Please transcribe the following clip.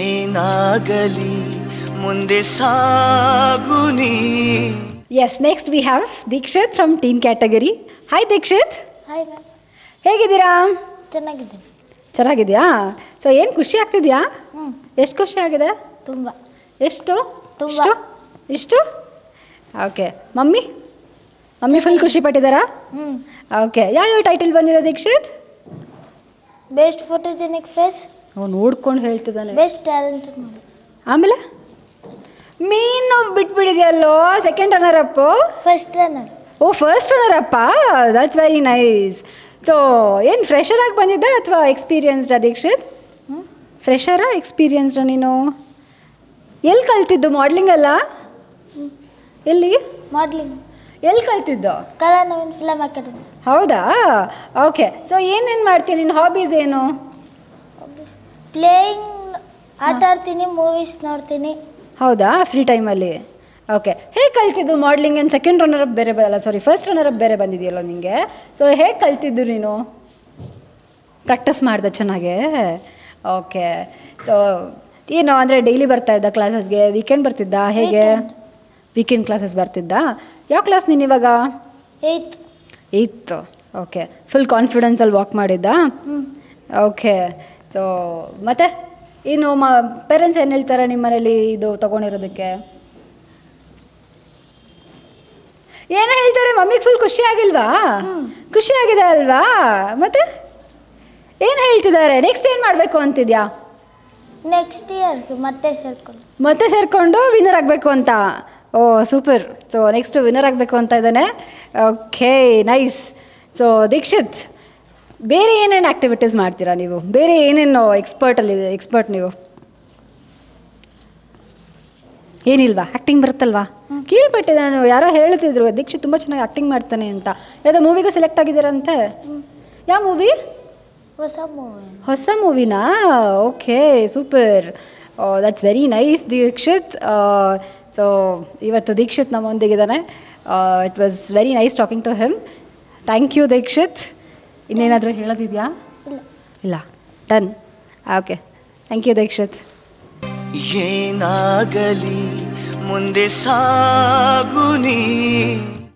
ಏನಾಗಲಿ ಮುಂದೆ ಸಾಗುನಿ yes next we have Dikshit from teen category hi Dikshit hi ಹೇಗಿದ್ದೀರಾ ಚೆನ್ನಾಗಿದ್ದೀನಿ ಚೆನ್ನಾಗಿದೆಯಾ ಸೊ ಏನು ಖುಷಿ ಆಗ್ತಿದ್ಯಾ ಎಷ್ಟು ಖುಷಿ ಆಗಿದೆ ತುಂಬ ಎಷ್ಟು ಇಷ್ಟು ಇಷ್ಟು ಓಕೆ ಮಮ್ಮಿ ಮಮ್ಮಿ ಫುಲ್ ಖುಷಿ ಪಟ್ಟಿದ್ದಾರಾ ಓಕೆ ಯಾವ್ಯಾವ ಟೈಟಲ್ ಬಂದಿದೆ ದೀಕ್ಷಿತ್ ಬೆಸ್ಟ್ ಫೋಟೋಜೆನಿಕ್ ಫೇಸ್ ನೋಡ್ಕೊಂಡು ಹೇಳ್ತಿದ್ದಾನೆ ಟ್ಯಾಲೆಂಟ್ ಆಮೇಲೆ ಮೀನು ಬಿಟ್ಬಿಡಿದೆಯಲ್ಲೋ second runner up first runner ಓ first runner up that's very nice so ಏನು ಫ್ರೆಶರ್ ಆಗಿ ಬಂದಿದ್ದೆ ಅಥವಾ ಎಕ್ಸ್ಪೀರಿಯನ್ಸ್ಡ್ ದೀಕ್ಷಿತ್ ಫ್ರೆಶರ ಎಕ್ಸ್ಪೀರಿಯನ್ಸ್ಡ ನೀನು ಎಲ್ಲಿ ಕಲ್ತಿದ್ದು ಮಾಡ್ಲಿಂಗ್ ಅಲ್ಲ ಎಲ್ಲಿ ಮಾಡ್ಲಿಂಗ್ ಎಲ್ಲಿ ಕಲ್ತಿದ್ದು ಕಲಾ ನವೀನ್ ಫಿಲಮ್ ಅಕಾಡೆಮಿ ಹೌದಾ ಓಕೆ ಸೊ ಏನೇನು ಮಾಡ್ತೀನಿ ನಿನ್ನ ಹಾಬೀಸ್ ಏನು ಪ್ಲೇಯಿಂಗ್ ಆಟ ಆಡ್ತೀನಿ ಮೂವೀಸ್ ನೋಡ್ತೀನಿ ಹೌದಾ ಫ್ರೀ ಟೈಮಲ್ಲಿ ಓಕೆ ಹೇಗೆ ಕಲ್ತಿದ್ದು ಮಾಡ್ಲಿಂಗ್ ಏನು ಸೆಕೆಂಡ್ ರನ್ನರ್ ಅಪ್ ಬೇರೆ ಬರಲ್ಲ ಸಾರಿ ಫಸ್ಟ್ ರನ್ನರ್ ಅಪ್ ಬೇರೆ ಬಂದಿದೆಯಲ್ಲ ನಿಮಗೆ ಸೊ ಹೇಗೆ ಕಲ್ತಿದ್ದು ನೀನು ಪ್ರಾಕ್ಟೀಸ್ ಮಾಡಿದೆ ಚೆನ್ನಾಗೆ ಓಕೆ ಸೊ ಏನು ಅಂದರೆ ಡೈಲಿ ಬರ್ತಾ ಇದ್ದ ಕ್ಲಾಸಸ್ಗೆ ವೀಕೆಂಡ್ ಬರ್ತಿದ್ದ ಹೇಗೆ ವೀಕೆಂಡ್ ಕ್ಲಾಸಸ್ ಬರ್ತಿದ್ದ ಯಾವ ಕ್ಲಾಸ್ ನೀನು ಇವಾಗ ಏಯ್ತ್ ಏಯ್ತು ಓಕೆ ಫುಲ್ ಕಾನ್ಫಿಡೆನ್ಸಲ್ಲಿ ವಾಕ್ ಮಾಡಿದ್ದ ಓಕೆ ಸೊ ಮತ್ತೆ ಇನ್ನು ಮ ಪೇರೆಂಟ್ಸ್ ಏನು ಹೇಳ್ತಾರೆ ನಿಮ್ಮ ಮನೇಲಿ ಇದು ತೊಗೊಂಡಿರೋದಕ್ಕೆ ಏನೋ ಹೇಳ್ತಾರೆ ಮಮ್ಮಿಗೆ ಫುಲ್ ಖುಷಿ ಆಗಿಲ್ವಾ ಖುಷಿ ಆಗಿದೆ ಅಲ್ವಾ ಮತ್ತೆ ಏನು ಹೇಳ್ತಿದ್ದಾರೆ ನೆಕ್ಸ್ಟ್ ಏನು ಮಾಡಬೇಕು ಅಂತಿದ್ಯಾ ನೆಕ್ಸ್ಟ್ ಇಯರ್ ಮತ್ತೆ ಸೇರ್ಕೊಂಡು ಮತ್ತೆ ಸೇರಿಕೊಂಡು ವಿನ್ನರ್ ಆಗಬೇಕು ಅಂತ ಓ ಸೂಪರ್ ಸೊ ನೆಕ್ಸ್ಟ್ ವಿನ್ನರ್ ಆಗಬೇಕು ಅಂತ ಇದ್ದಾನೆ ಓಕೆ ನೈಸ್ ಸೊ ದೀಕ್ಷಿತ್ ಬೇರೆ ಏನೇನು ಆ್ಯಕ್ಟಿವಿಟೀಸ್ ಮಾಡ್ತೀರಾ ನೀವು ಬೇರೆ ಏನೇನು ಎಕ್ಸ್ಪರ್ಟಲ್ಲಿ ಎಕ್ಸ್ಪರ್ಟ್ ನೀವು ಏನಿಲ್ವಾ ಆ್ಯಕ್ಟಿಂಗ್ ಬರುತ್ತಲ್ವಾ ಕೇಳ್ಬಿಟ್ಟೆ ನಾನು ಯಾರೋ ಹೇಳ್ತಿದ್ರು ದೀಕ್ಷಿತ್ ತುಂಬ ಚೆನ್ನಾಗಿ ಆ್ಯಕ್ಟಿಂಗ್ ಮಾಡ್ತಾನೆ ಅಂತ ಯಾವುದೋ ಮೂವಿಗೂ ಸೆಲೆಕ್ಟ್ ಆಗಿದ್ದೀರಂತೆ ಯಾವ ಮೂವಿ ಹೊಸ ಮೂವಿ ಹೊಸ ಮೂವಿನಾ okay super that's very nice Dikshit so oh, ಇವತ್ತು ದೀಕ್ಷಿತ್ ನಮ್ಮೊಂದಿಗಿದ್ದಾನೆ it was very nice talking to him thank you Dikshit ಇನ್ನೇನಾದರೂ ಹೇಳೋದಿದೆಯಾ ಇಲ್ಲ done okay thank you Dikshit ಏನಾಗಲಿ ಮುಂದೆ ಸಾಗುನಿ